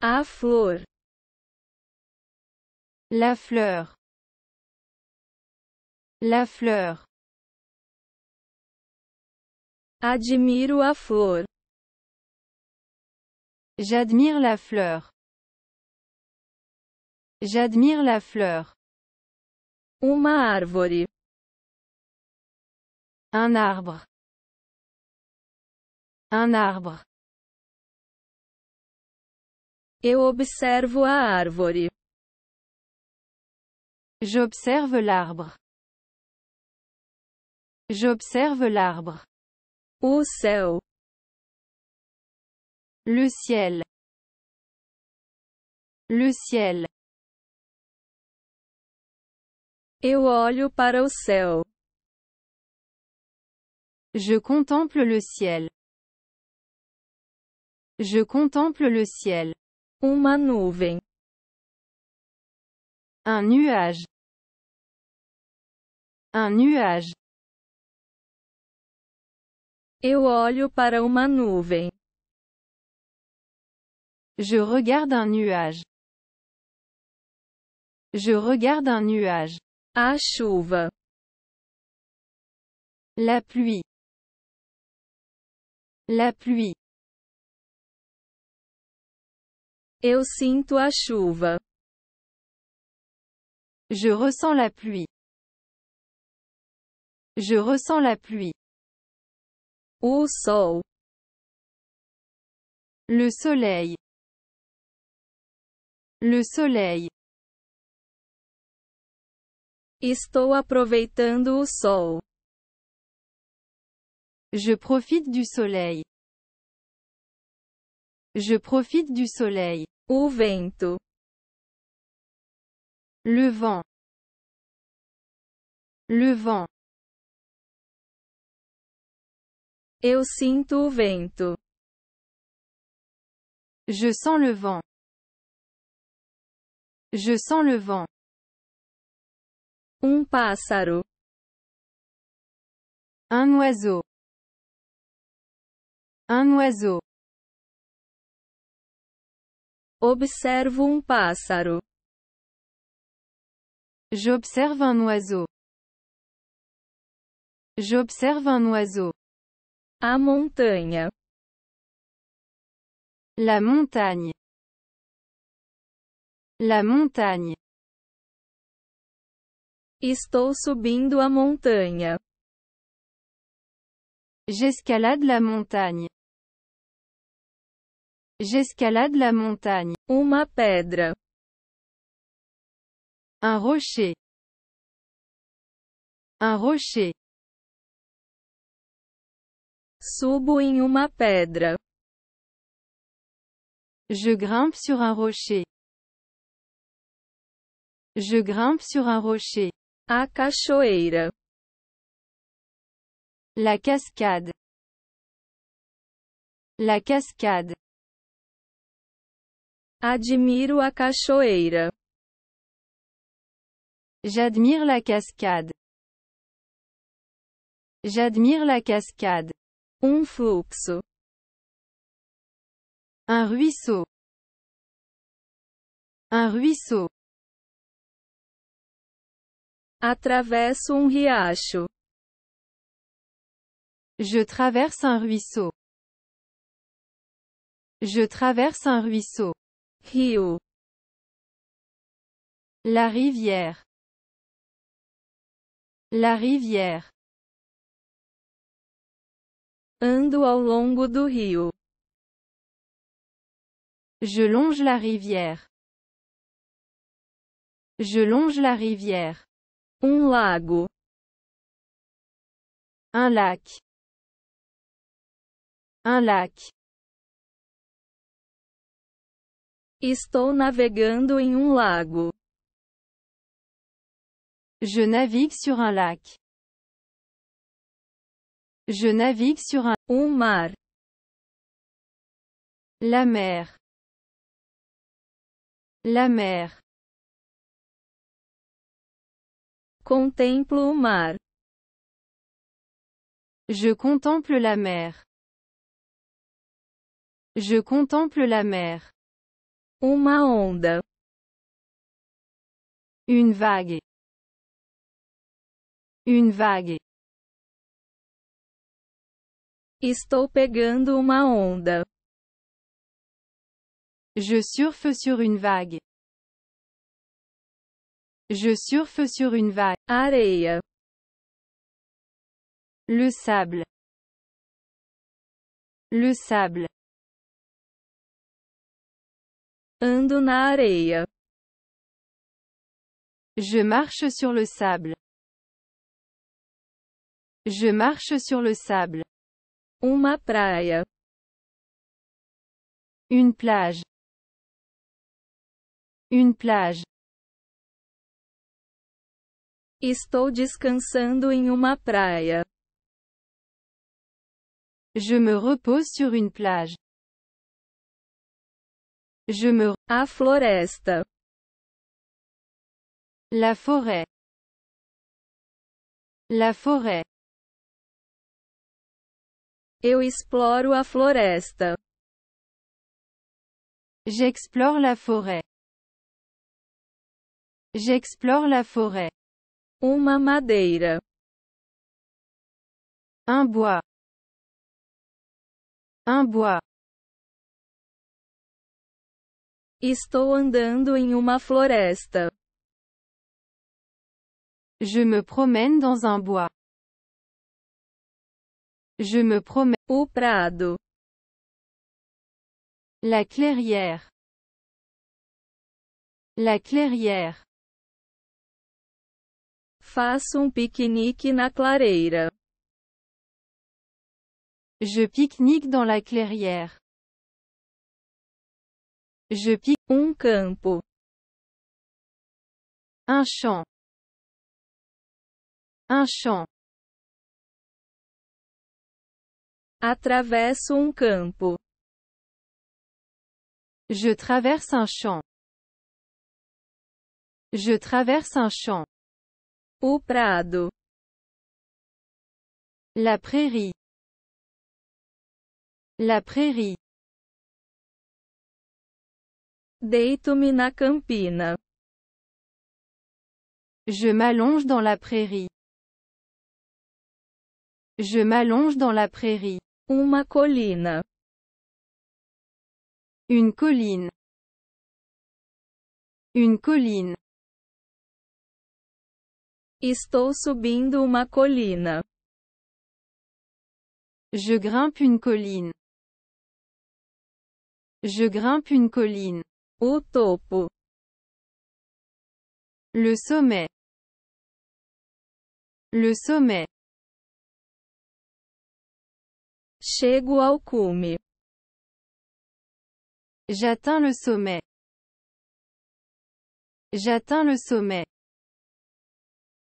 La fleur. La fleur. Admiro a flor. J'admire la fleur. J'admire la fleur. Uma árvore. Un arbre. Un arbre. Eu observo a árvore. J'observe l'arbre. J'observe l'arbre. O Le ciel. Le ciel. Eu olho para o céu. Je contemple le ciel. Je contemple le ciel. Uma nuvem. Un nuage. Un nuage. Eu olho para uma nuvem. Je regarde un nuage. Je regarde un nuage. A chauve. La pluie. La pluie. Eu sinto a chuva. Je ressens la pluie. Je ressens la pluie. O sol. Le soleil. Le soleil. Estou aproveitando o sol. Je profite du soleil. Je profite du soleil. O vento. Le vent. Le vent. Eu sinto o vento. Je sens le vent. Je sens le vent. Un um pássaro. Un oiseau. Un oiseau. Observo um pássaro. J'observe un oiseau. J'observe un oiseau. A montanha. La montagne. La montagne. Estou subindo a montanha. J'escalade la montagne. J'escalade la montagne. Uma pedra. Un rocher. Un rocher. Subo em uma pedra. Je grimpe sur un rocher. Je grimpe sur un rocher. A cachoeira. La cascade. La cascade. Admiro a cachoeira. J'admire la cascade. J'admire la cascade. Un um fluxo. Un ruisseau. Un ruisseau. Atravesso un um riacho. Je traverse un ruisseau. Je traverse un ruisseau. Rio. La rivière. La rivière. Ando ao longo do rio. Je longe la rivière. Je longe la rivière. Un um lago. Un lac. Un lac. Estou navegando em um lago. Je navigue sur un lac. Je navigue sur un, un um mar, la mer, la mer, contemplo o mar, je contemple la mer, je contemple la mer. Une onda. Une vague. Une vague. Estou pegando uma onda. Je surfe sur une vague. Je surfe sur une vague. Areia. Le sable. Le sable. Ando na areia. Je marche sur le sable. Je marche sur le sable. Uma praia. Une plage. Une plage. Estou descansando em uma praia. Je me repose sur une plage. Je me... à floresta. La forêt. La forêt. Eu exploro a floresta. J'explore la forêt. J'explore la forêt. Uma madeira. Un bois. Un bois. Estou andando em uma floresta. Je me promène dans un bois. Je me promets Au prado. La clairière. La clairière. Faço um piquenique na clareira. Je pique-nique dans la clairière. Je pique un campo. Un champ. Un champ. Atravesso un campo. Je traverse un champ. Je traverse un champ. au prado. La prairie. La prairie. Deito-me na campina. Je m'allonge dans la prairie. Je m'allonge dans la prairie. Uma colline. Une colline. Une colline. Estou subindo uma colline? Je grimpe une colline. Je grimpe une colline. O topo. Le sommet. Le sommet. Chego ao cume. J'atteins le sommet. J'atteins le sommet.